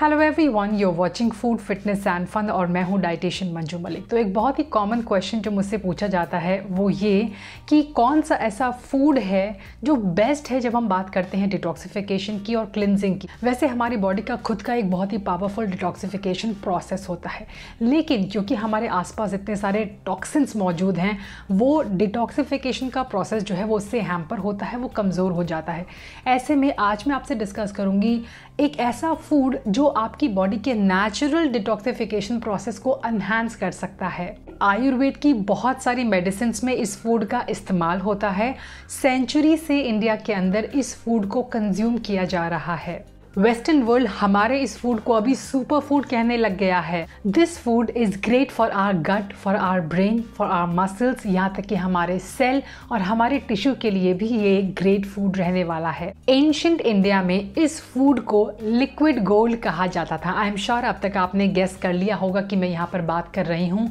Hello everyone you're watching food fitness and fun और मैं हूँ डाइटिशियन मंजू मलिक तो एक बहुत ही कॉमन क्वेश्चन जो मुझसे पूछा जाता है वो ये कि कौन सा ऐसा फूड है जो बेस्ट है जब हम बात करते हैं डिटॉक्सिफिकेशन की और क्लिनजिंग की वैसे हमारी बॉडी का खुद का एक बहुत ही पावरफुल डिटॉक्सिफिकेशन प्रोसेस होता है लेकिन क्योंकि हमारे आसपास इतने सारे टॉक्सिन्स मौजूद हैं वो डिटॉक्सिफिकेशन का प्रोसेस जो है वो उससे हैम्पर होता है वो कमज़ोर हो जाता है ऐसे में आज मैं आपसे डिस्कस करूँगी एक ऐसा फूड जो आपकी बॉडी के नेचुरल डिटॉक्सिफिकेशन प्रोसेस को एनहेंस कर सकता है आयुर्वेद की बहुत सारी मेडिसिन में इस फूड का इस्तेमाल होता है सेंचुरी से इंडिया के अंदर इस फूड को कंज्यूम किया जा रहा है वेस्टर्न वर्ल्ड हमारे इस फूड को अभी सुपर फूड कहने लग गया है this food is great for our gut for our brain for our muscles यहाँ तक कि हमारे सेल और हमारे टिश्यू के लिए भी ये एक ग्रेट फूड रहने वाला है एंशंट इंडिया में इस फूड को लिक्विड गोल्ड कहा जाता था आई एम श्योर अब तक आपने गेस कर लिया होगा कि मैं यहाँ पर बात कर रही हूँ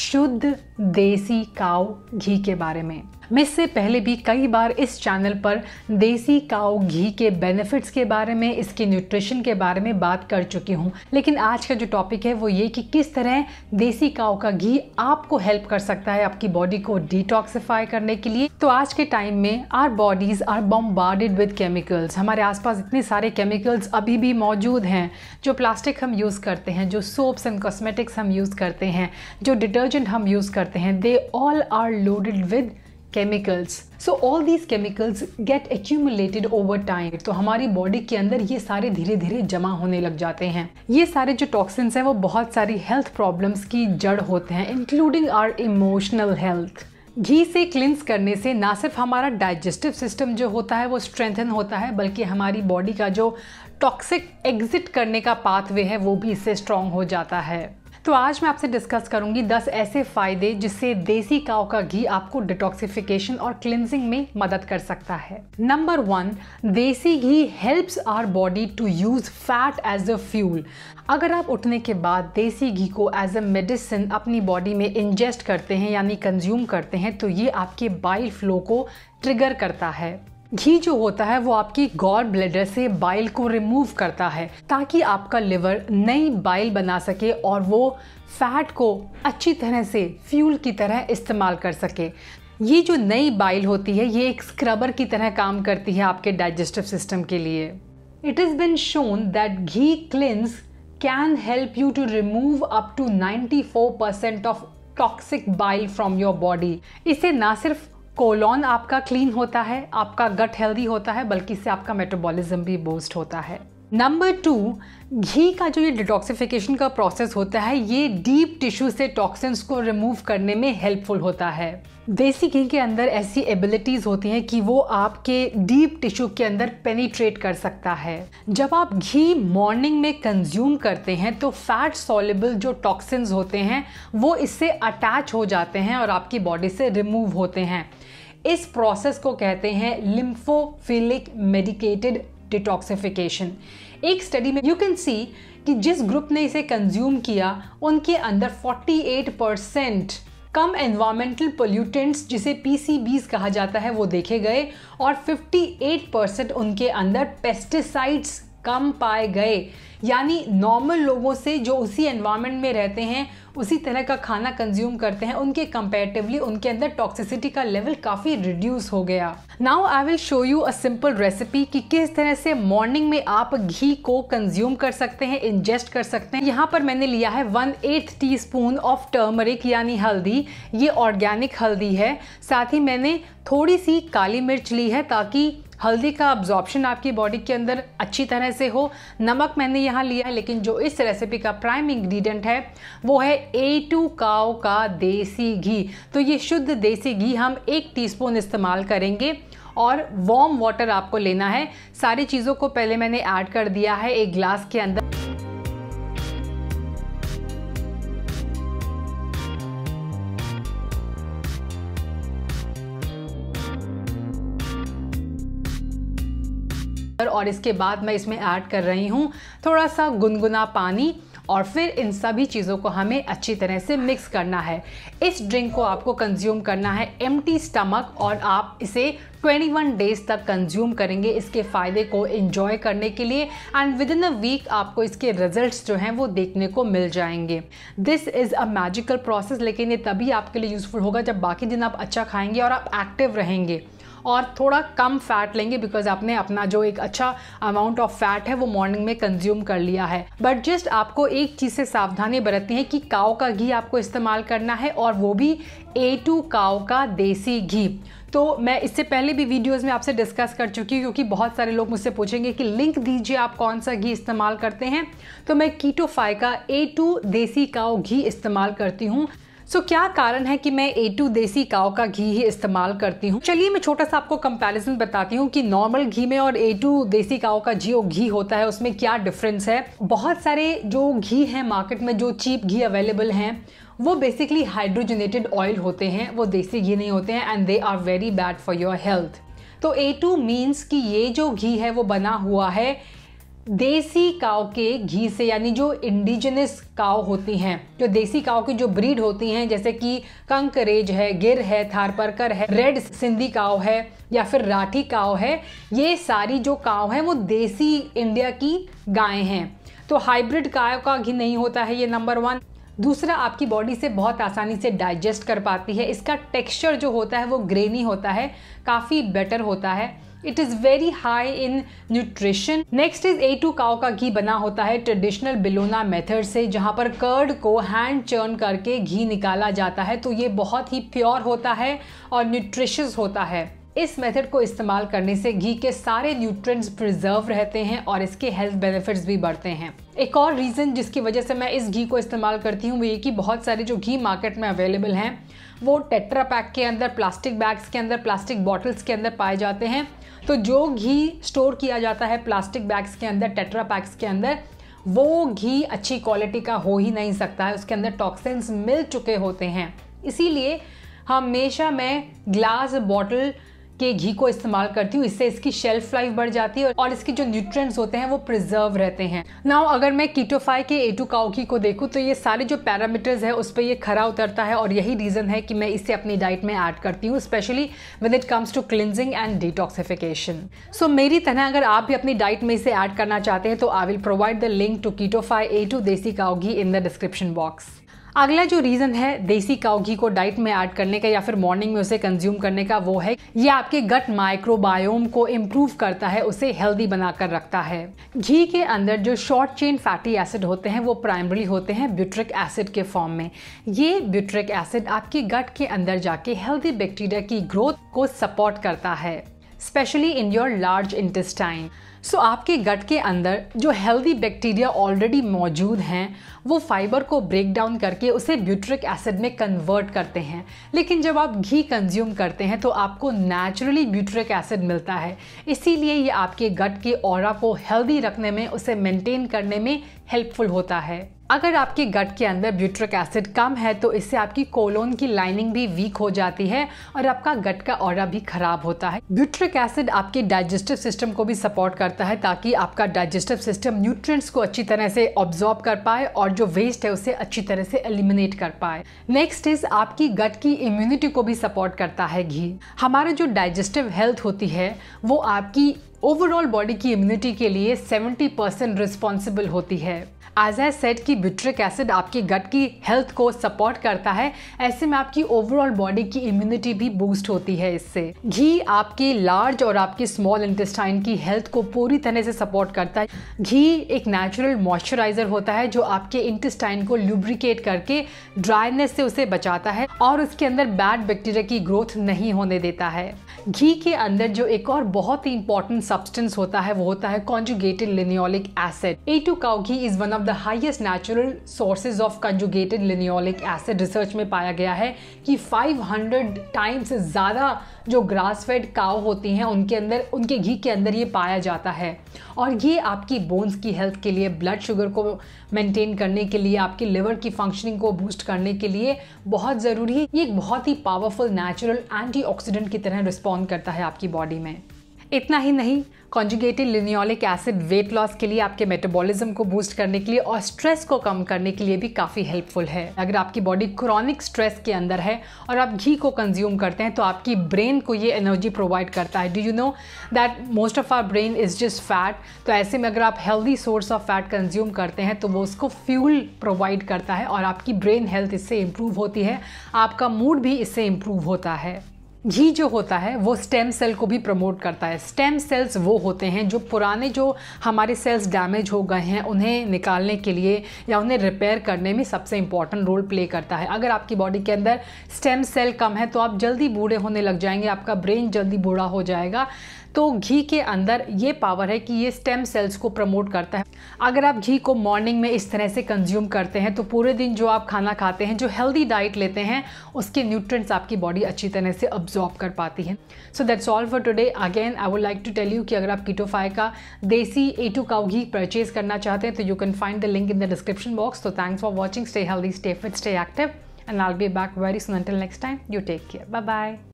शुद्ध देसी काव घी के बारे में मैं इससे पहले भी कई बार इस चैनल पर देसी काओ घी के बेनिफिट्स के बारे में इसके न्यूट्रिशन के बारे में बात कर चुकी हूँ लेकिन आज का जो टॉपिक है वो ये कि किस तरह देसी काओ का घी आपको हेल्प कर सकता है आपकी बॉडी को डिटॉक्सिफाई करने के लिए तो आज के टाइम में our bodies are bombarded with chemicals हमारे आसपास इतने सारे केमिकल्स अभी भी मौजूद हैं जो प्लास्टिक हम यूज़ करते हैं जो सोप्स एंड कॉस्मेटिक्स हम यूज़ करते हैं जो डिटर्जेंट हम यूज़ करते हैं they all are loaded with chemicals so all these chemicals get accumulated over time तो हमारी बॉडी के अंदर ये सारे धीरे धीरे जमा होने लग जाते हैं ये सारे जो टॉक्सिन्स हैं वो बहुत सारी हेल्थ प्रॉब्लम्स की जड़ होते हैं इंक्लूडिंग आर इमोशनल हेल्थ घी से क्लिंस करने से ना सिर्फ हमारा डाइजेस्टिव सिस्टम जो होता है वो स्ट्रेंथन होता है बल्कि हमारी बॉडी का जो टॉक्सिक एग्जिट करने का पाथवे है वो भी इससे स्ट्रांग हो जाता है तो आज मैं आपसे डिस्कस करूंगी 10 ऐसे फ़ायदे जिससे देसी काव का घी आपको डिटॉक्सिफिकेशन और क्लिनिंग में मदद कर सकता है नंबर वन देसी घी helps our body to use fat as a fuel अगर आप उठने के बाद देसी घी को एज अ मेडिसिन अपनी बॉडी में इंजेस्ट करते हैं यानी कंज्यूम करते हैं तो ये आपके बाइल फ्लो को ट्रिगर करता है घी जो होता है वो आपकी गॉड ब्लेडर से बाइल को रिमूव करता है ताकि आपका लिवर नई बाइल बना सके और वो फैट को अच्छी तरह से फ्यूल की तरह इस्तेमाल कर सके ये जो नई बाइल होती है ये एक स्क्रबर की तरह काम करती है आपके डाइजेस्टिव सिस्टम के लिए it is been shown that ghee cleanse can help you to remove up to 94% of toxic bile from your body इसे ना सिर्फ कोलॉन आपका क्लीन होता है आपका गट हेल्दी होता है बल्कि इससे आपका मेटाबॉलिज्म भी बूस्ट होता है नंबर टू घी का जो ये डिटॉक्सिफिकेशन का प्रोसेस होता है ये डीप टिश्यू से टॉक्सिन्स को रिमूव करने में हेल्पफुल होता है देसी घी के अंदर ऐसी एबिलिटीज़ होती हैं कि वो आपके डीप टिश्यू के अंदर पेनिट्रेट कर सकता है जब आप घी मॉर्निंग में कंज्यूम करते हैं तो फैट सॉलेबल जो टॉक्सिन्स होते हैं वो इससे अटैच हो जाते हैं और आपकी बॉडी से रिमूव होते हैं इस प्रोसेस को कहते हैं लिम्फोफिलिक मेडिकेटेड डिटॉक्सिफिकेशन एक स्टडी में यू कैन सी कि जिस ग्रुप ने इसे कंज्यूम किया उनके अंदर 48 परसेंट कम एनवायरमेंटल पोल्यूटेंट्स जिसे पीसीबीज कहा जाता है वो देखे गए और 58 परसेंट उनके अंदर पेस्टिसाइड्स कम पाए गए यानी नॉर्मल लोगों से जो उसी एनवायरनमेंट में रहते हैं उसी तरह का खाना कंज्यूम करते हैं उनके कंपेरेटिवली उनके अंदर टॉक्सिसिटी का लेवल काफ़ी रिड्यूस हो गया now I will show you a simple recipe कि किस तरह से मॉर्निंग में आप घी को कंज्यूम कर सकते हैं इंजेस्ट कर सकते हैं यहाँ पर मैंने लिया है one eighth teaspoon of turmeric यानी हल्दी ये ऑर्गेनिक हल्दी है साथ ही मैंने थोड़ी सी काली मिर्च ली है ताकि हल्दी का अब्जॉर्प्शन आपकी बॉडी के अंदर अच्छी तरह से हो नमक मैंने यहाँ लिया है लेकिन जो इस रेसिपी का प्राइम इंग्रेडिएंट है वो है ए टू काओ का देसी घी तो ये शुद्ध देसी घी हम एक टीस्पून इस्तेमाल करेंगे और वॉर्म वाटर आपको लेना है सारी चीज़ों को पहले मैंने ऐड कर दिया है एक ग्लास के अंदर और इसके बाद मैं इसमें ऐड कर रही हूँ थोड़ा सा गुनगुना पानी और फिर इन सभी चीज़ों को हमें अच्छी तरह से मिक्स करना है इस ड्रिंक को आपको कंज्यूम करना है एम स्टमक और आप इसे 21 डेज तक कंज्यूम करेंगे इसके फ़ायदे को इन्जॉय करने के लिए and within a week आपको इसके रिजल्ट्स जो हैं वो देखने को मिल जाएंगे this is a magical process लेकिन ये तभी आपके लिए यूज़फुल होगा जब बाकी दिन आप अच्छा खाएंगे और आप एक्टिव रहेंगे और थोड़ा कम फैट लेंगे बिकॉज आपने अपना जो एक अच्छा अमाउंट ऑफ फैट है वो मॉर्निंग में कंज्यूम कर लिया है बट जस्ट आपको एक चीज़ से सावधानी बरतनी है कि काओ का घी आपको इस्तेमाल करना है और वो भी ए टू काओ का देसी घी तो मैं इससे पहले भी वीडियोस में आपसे डिस्कस कर चुकी हूँ क्योंकि बहुत सारे लोग मुझसे पूछेंगे कि लिंक दीजिए आप कौन सा घी इस्तेमाल करते हैं तो मैं कीटोफाई का ए टू देसी काओ घी इस्तेमाल करती हूँ सो क्या कारण है कि मैं ए टू देसी काव का घी ही इस्तेमाल करती हूँ चलिए मैं छोटा सा आपको कंपैरिजन बताती हूँ कि नॉर्मल घी में और ए टू देसी काओ का जो घी होता है उसमें क्या डिफरेंस है बहुत सारे जो घी हैं मार्केट में जो चीप घी अवेलेबल हैं वो बेसिकली हाइड्रोजनेटेड ऑयल होते हैं वो देसी घी नहीं होते हैं and they are very bad for your health तो ए टू मीन्स कि ये जो घी है वो बना हुआ है देसी काव के घी से यानी जो इंडिजिनस काव होती हैं जो देसी काव की जो ब्रीड होती हैं जैसे कि कंकरेज है गिर है थारपरकर है रेड सिंधी काव है या फिर राठी काव है ये सारी जो काव हैं वो देसी इंडिया की गायें हैं तो हाइब्रिड काव का घी नहीं होता है ये नंबर वन दूसरा आपकी बॉडी से बहुत आसानी से डाइजेस्ट कर पाती है इसका टेक्सचर जो होता है वो ग्रेनी होता है काफ़ी बेटर होता है it is very high in nutrition next is A two cow का घी बना होता है ट्रेडिशनल बिलोना मेथड से जहाँ पर कर्ड को हैंड चर्न करके घी निकाला जाता है तो ये बहुत ही प्योर होता है और न्यूट्रिश होता है इस मेथड को इस्तेमाल करने से घी के सारे न्यूट्रिएंट्स प्रिजर्व रहते हैं और इसके हेल्थ बेनिफिट्स भी बढ़ते हैं एक और रीज़न जिसकी वजह से मैं इस घी को इस्तेमाल करती हूँ वो ये कि बहुत सारे जो घी मार्केट में अवेलेबल हैं वो टेट्रा पैक के अंदर प्लास्टिक बैग्स के अंदर प्लास्टिक बॉटल्स के अंदर पाए जाते हैं तो जो घी स्टोर किया जाता है प्लास्टिक बैग्स के अंदर टेट्रा पैक्स के अंदर वो घी अच्छी क्वालिटी का हो ही नहीं सकता है उसके अंदर टॉक्सिन्स मिल चुके होते हैं इसीलिए हमेशा मैं ग्लास बॉटल के घी को इस्तेमाल करती हूँ इससे इसकी शेल्फ लाइफ बढ़ जाती है और इसके जो न्यूट्रिएंट्स होते हैं वो प्रिजर्व रहते हैं नाउ अगर मैं कीटोफाई के ए टू काउकी को देखूँ तो ये सारे जो पैरामीटर्स है उस पर ये खरा उतरता है और यही रीज़न है कि मैं इसे अपनी डाइट में ऐड करती हूँ specially with it comes to cleansing and detoxification so मेरी तरह अगर आप भी अपनी डाइट में इसे ऐड करना चाहते हैं तो I will provide the link to Ketofy A two desi cow ghee in the description box अगला जो रीज़न है देसी काउ घी को डाइट में ऐड करने का या फिर मॉर्निंग में उसे कंज्यूम करने का वो है ये आपके गट माइक्रोबायोम को इम्प्रूव करता है उसे हेल्दी बनाकर रखता है घी के अंदर जो शॉर्ट चेन फैटी एसिड होते हैं वो प्राइमरी होते हैं ब्यूट्रिक एसिड के फॉर्म में ये ब्यूट्रिक एसिड आपके गट के अंदर जाके हेल्दी बैक्टीरिया की ग्रोथ को सपोर्ट करता है specially in your large intestine so आपके गट के अंदर जो हेल्दी बैक्टीरिया ऑलरेडी मौजूद हैं वो फाइबर को ब्रेक डाउन करके उसे ब्यूट्रिक एसिड में कन्वर्ट करते हैं लेकिन जब आप घी कंज्यूम करते हैं तो आपको नेचुरली ब्यूट्रिक एसिड मिलता है इसीलिए ये आपके गट के और को हेल्दी रखने में उसे मेंटेन करने में हेल्पफुल होता है अगर आपके गट के अंदर ब्यूट्रिक एसिड कम है तो इससे आपकी कोलोन की लाइनिंग भी वीक हो जाती है और आपका गट का और भी खराब होता है ब्यूट्रिक एसिड आपके डाइजेस्टिव सिस्टम को भी सपोर्ट करता है ताकि आपका डाइजेस्टिव सिस्टम न्यूट्रिएंट्स को अच्छी तरह से ऑब्जॉर्ब कर पाए और जो वेस्ट है उसे अच्छी तरह से एलिमिनेट कर पाए नेक्स्ट इज आपकी गट की इम्यूनिटी को भी सपोर्ट करता है घी हमारे जो डाइजेस्टिव हेल्थ होती है वो आपकी ओवरऑल बॉडी की इम्यूनिटी के लिए 70 परसेंट रिस्पॉन्सिबल होती है एज ए सेट की बिट्रिक एसिड आपके गट की हेल्थ को सपोर्ट करता है ऐसे में आपकी ओवरऑल बॉडी की इम्यूनिटी भी बूस्ट होती है इससे घी आपके लार्ज और आपके स्मॉल इंटेस्टाइन की हेल्थ को पूरी तरह से सपोर्ट करता है घी एक नेचुरल मॉइस्चराइजर होता है जो आपके इंटेस्टाइन को लुब्रिकेट करके ड्राइनेस से उसे बचाता है और उसके अंदर बैड बैक्टीरिया की ग्रोथ नहीं होने देता है घी के अंदर जो एक और बहुत ही इंपॉर्टेंट सब्सटेंस होता है वो होता है conjugated linoleic acid A two cow ghee is one of the highest natural sources of conjugated linoleic acid research में पाया गया है कि 500 टाइम्स ज़्यादा जो ग्रास फेड काव होती हैं उनके अंदर उनके घी के अंदर ये पाया जाता है और ये आपकी बोन्स की हेल्थ के लिए ब्लड शुगर को मेंटेन करने के लिए आपके लिवर की फंक्शनिंग को बूस्ट करने के लिए बहुत ज़रूरी है ये एक बहुत ही पावरफुल नेचुरल एंटीऑक्सीडेंट की तरह रिस्पॉन्स परफॉर्म करता है आपकी बॉडी में इतना ही नहीं conjugated linoleic acid weight loss के लिए आपके मेटाबॉलिज्म को बूस्ट करने के लिए और स्ट्रेस को कम करने के लिए भी काफ़ी हेल्पफुल है अगर आपकी बॉडी क्रॉनिक स्ट्रेस के अंदर है और आप घी को कंज्यूम करते हैं तो आपकी ब्रेन को ये एनर्जी प्रोवाइड करता है do you know that most of our brain is just fat तो ऐसे में अगर आप healthy source of fat consume करते हैं तो वो उसको फ्यूल प्रोवाइड करता है और आपकी ब्रेन हेल्थ इससे इम्प्रूव होती है आपका मूड भी इससे इम्प्रूव होता है घी जो होता है वो स्टेम सेल को भी प्रमोट करता है स्टेम सेल्स वो होते हैं जो पुराने जो हमारे सेल्स डैमेज हो गए हैं उन्हें निकालने के लिए या उन्हें रिपेयर करने में सबसे इंपॉर्टेंट रोल प्ले करता है अगर आपकी बॉडी के अंदर स्टेम सेल कम है तो आप जल्दी बूढ़े होने लग जाएंगे आपका ब्रेन जल्दी बूढ़ा हो जाएगा तो घी के अंदर ये पावर है कि ये स्टेम सेल्स को प्रमोट करता है अगर आप घी को मॉर्निंग में इस तरह से कंज्यूम करते हैं तो पूरे दिन जो आप खाना खाते हैं जो हेल्दी डाइट लेते हैं उसके न्यूट्रेंट्स आपकी बॉडी अच्छी तरह से अब्जॉर्ब कर पाती है so that's all for today again I would like to tell you कि अगर आप कीटोफाई का देसी ए टू काउ घी परचेज करना चाहते हैं तो you can find the link in the description box तो thanks for watching stay healthy stay fit stay active and I'll be back very soon. Next time time, you take care. Bye